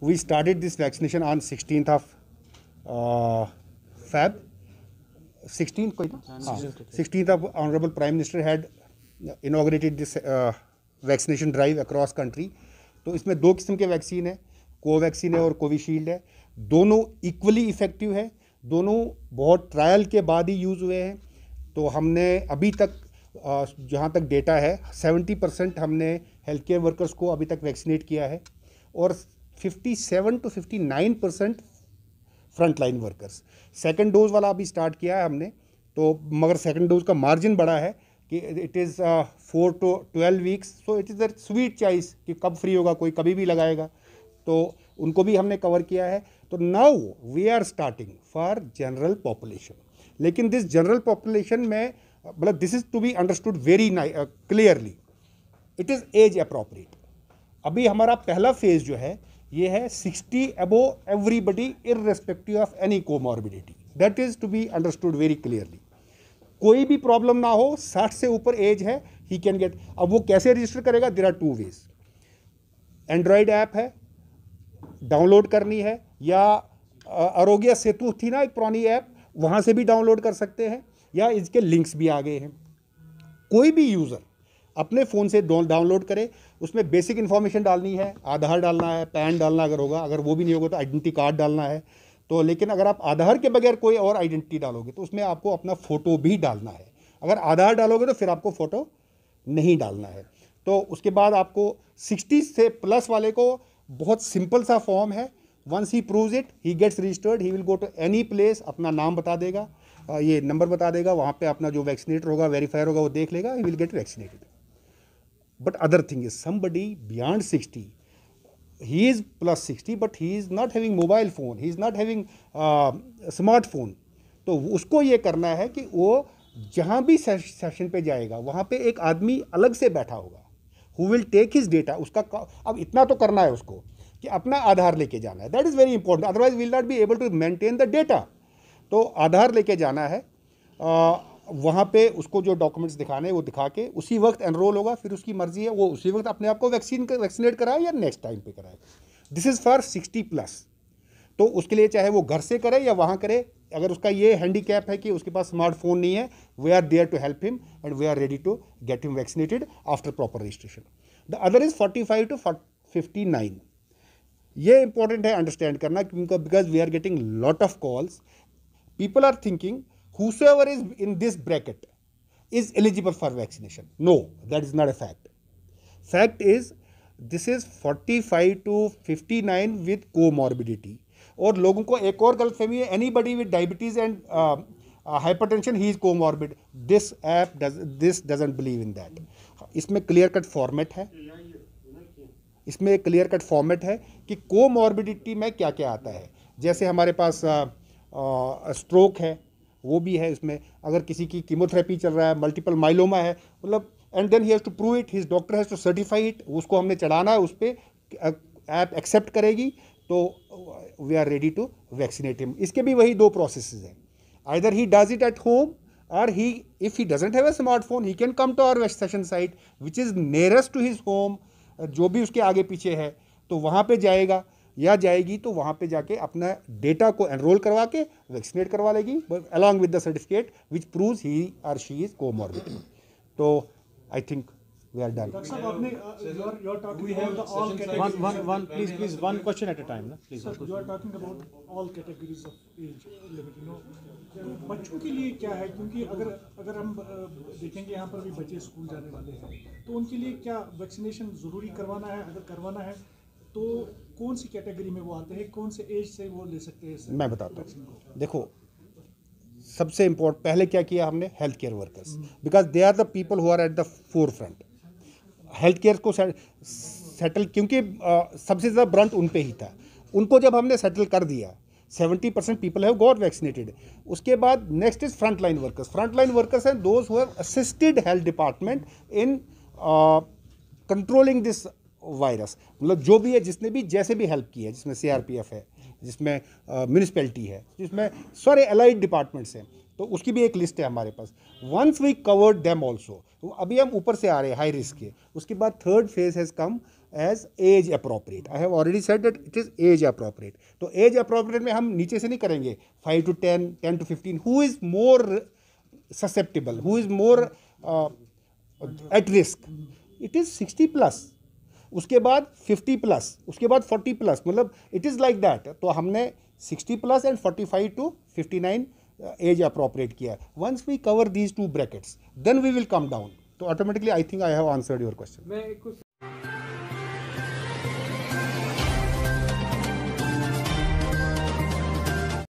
we started this vaccination on 16th of uh, Feb. 16th, uh, 16th of Honorable Prime Minister had inaugurated this uh, vaccination drive across country तो इसमें दो किस्म के vaccine है Covaxin है और Covishield है दोनों इक्वली इफ़ेक्टिव है दोनों बहुत ट्रायल के बाद ही यूज़ हुए हैं तो हमने अभी तक uh, जहाँ तक डेटा है 70 परसेंट हमने हेल्थ केयर वर्कर्स को अभी तक वैक्सीनेट किया है और 57 to 59 percent frontline workers second dose वाला अभी स्टार्ट किया है हमने तो मगर सेकेंड डोज का मार्जिन बड़ा है कि it is four to twelve weeks so it is a sweet choice कि कब फ्री होगा कोई कभी भी लगाएगा तो उनको भी हमने कवर किया है तो now we are starting for general population लेकिन दिस जनरल पॉपुलेशन में मतलब this is to be understood very clearly it is age appropriate अभी हमारा पहला फेज़ जो है ये है sixty above everybody irrespective of any comorbidity that is to be understood very clearly कोई भी प्रॉब्लम ना हो साठ से ऊपर एज है ही कैन गेट अब वो कैसे रजिस्टर करेगा there are two ways Android app है डाउनलोड करनी है या आरोग्य सेतु थी ना एक पुरानी ऐप वहाँ से भी डाउनलोड कर सकते हैं या इसके लिंक्स भी आ गए हैं कोई भी यूज़र अपने फ़ोन से डाउनलोड करें उसमें बेसिक इन्फॉर्मेशन डालनी है आधार डालना है पैन डालना अगर होगा अगर वो भी नहीं होगा तो आइडेंटिटी कार्ड डालना है तो लेकिन अगर आप आधार के बगैर कोई और आइडेंटिटी डालोगे तो उसमें आपको अपना फ़ोटो भी डालना है अगर आधार डालोगे तो फिर आपको फ़ोटो नहीं डालना है तो उसके बाद आपको सिक्सटी से प्लस वाले को बहुत सिंपल सा फॉर्म है once he proves it he gets registered he will go to any place अपना नाम बता देगा ये नंबर बता देगा वहाँ पे अपना जो वैक्सीनेटर होगा वेरीफायर होगा वो देख लेगा he will get vaccinated But other thing is somebody beyond 60, he is plus 60 but he is not having mobile phone, he is not having uh, smartphone. तो उसको ये करना है कि वो जहाँ भी सेशन पे जाएगा वहाँ पे एक आदमी अलग से बैठा होगा who will take his data उसका अब इतना तो करना है उसको कि अपना आधार लेके जाना है that is very important otherwise will not be able to maintain the data तो आधार लेके जाना है uh, वहाँ पे उसको जो डॉक्यूमेंट्स दिखाने हैं वो दिखा के उसी वक्त एनरोल होगा फिर उसकी मर्जी है वो उसी वक्त अपने आप को वैक्सीन कर, वैक्सीनेट कराए या नेक्स्ट टाइम पे कराए this is for sixty plus तो उसके लिए चाहे वो घर से करे या वहाँ करे अगर उसका ये हैंडी है कि उसके पास स्मार्टफोन नहीं है we are there to help him and we are ready to get him vaccinated after proper registration the other is forty five to fifty nine ये इंपॉर्टेंट है अंडरस्टैंड करना क्योंकि because we are getting lot of calls people are thinking whosoever is in this bracket is eligible for vaccination. No, that is not a fact. Fact is, this is 45 to 59 with comorbidity. और लोगों को एक और गलतफहमी है anybody with diabetes and hypertension he is comorbid this app this doesn't believe in that इसमें clear cut format है इसमें एक क्लियर कट फॉर्मेट है कि कोमॉर्बिडिटी में क्या क्या आता है जैसे हमारे पास स्ट्रोक uh, uh, है वो भी है इसमें अगर किसी की कीमोथेरेपी चल रहा है मल्टीपल माइलोमा है मतलब and then he has to prove it his doctor has to certify it उसको हमने चढ़ाना है उस पर ऐप एक्सेप्ट करेगी तो we are ready to vaccinate him इसके भी वही दो प्रोसेस हैं either he does it at home और he if he doesn't have a smartphone he can come to our vaccination site which is nearest to his home जो भी उसके आगे पीछे है तो वहाँ पे जाएगा या जाएगी तो वहाँ पे जाके अपना डेटा को एनरोल करवा के वैक्सीनेट करवा लेगी along with the certificate which proves he or she is comorbid तो I think we are done. Doctor, apne, uh, you are, you are talking we about the all categories. One, one, one, please, please, one question at a time. Na? Please, Sir, you are talking about all categories of age limit. You know, तो बच्चों के लिए क्या है क्योंकि अगर अगर हम देखेंगे यहाँ पर भी बच्चे स्कूल जाने वाले हैं तो उनके लिए क्या वैक्सीनेशन ज़रूरी करवाना है अगर करवाना है तो कौन सी कैटेगरी में वो आते हैं कौन से एज से वो ले सकते हैं मैं बताता हूँ देखो सबसे इम्पोर्टेंट पहले क्या किया हमने health care workers because they are the people who are at the forefront health care को सेटल क्योंकि सबसे ज़्यादा ब्रंट उन पर ही था उनको जब हमने सेटल कर दिया seventy percent people have got vaccinated उसके बाद next is front line workers front line workers हैं those who have assisted health department in controlling this virus मतलब जो भी है जिसने भी जैसे भी हेल्प की है जिसमें सीआरपीएफ है जिसमें म्यूनिसपैलिटी है जिसमें सारे एलाइड डिपार्टमेंट्स हैं तो उसकी भी एक लिस्ट है हमारे पास once we covered them also अभी हम ऊपर से आ रहे हैं हाई रिस्क के उसके बाद third phase has come age age appropriate I have already said that it is age appropriate तो एज अप्रोप्रिएट में हम नीचे से नहीं करेंगे five to ten ten to fifteen who is more susceptible who is more at risk it is sixty plus उसके बाद 50 plus उसके बाद 40 प्लस मतलब इट इज़ लाइक दैट तो हमने 60 plus and 45 to 59 age appropriate किया once we cover these two brackets then we will come down तो automatically I think I have answered your question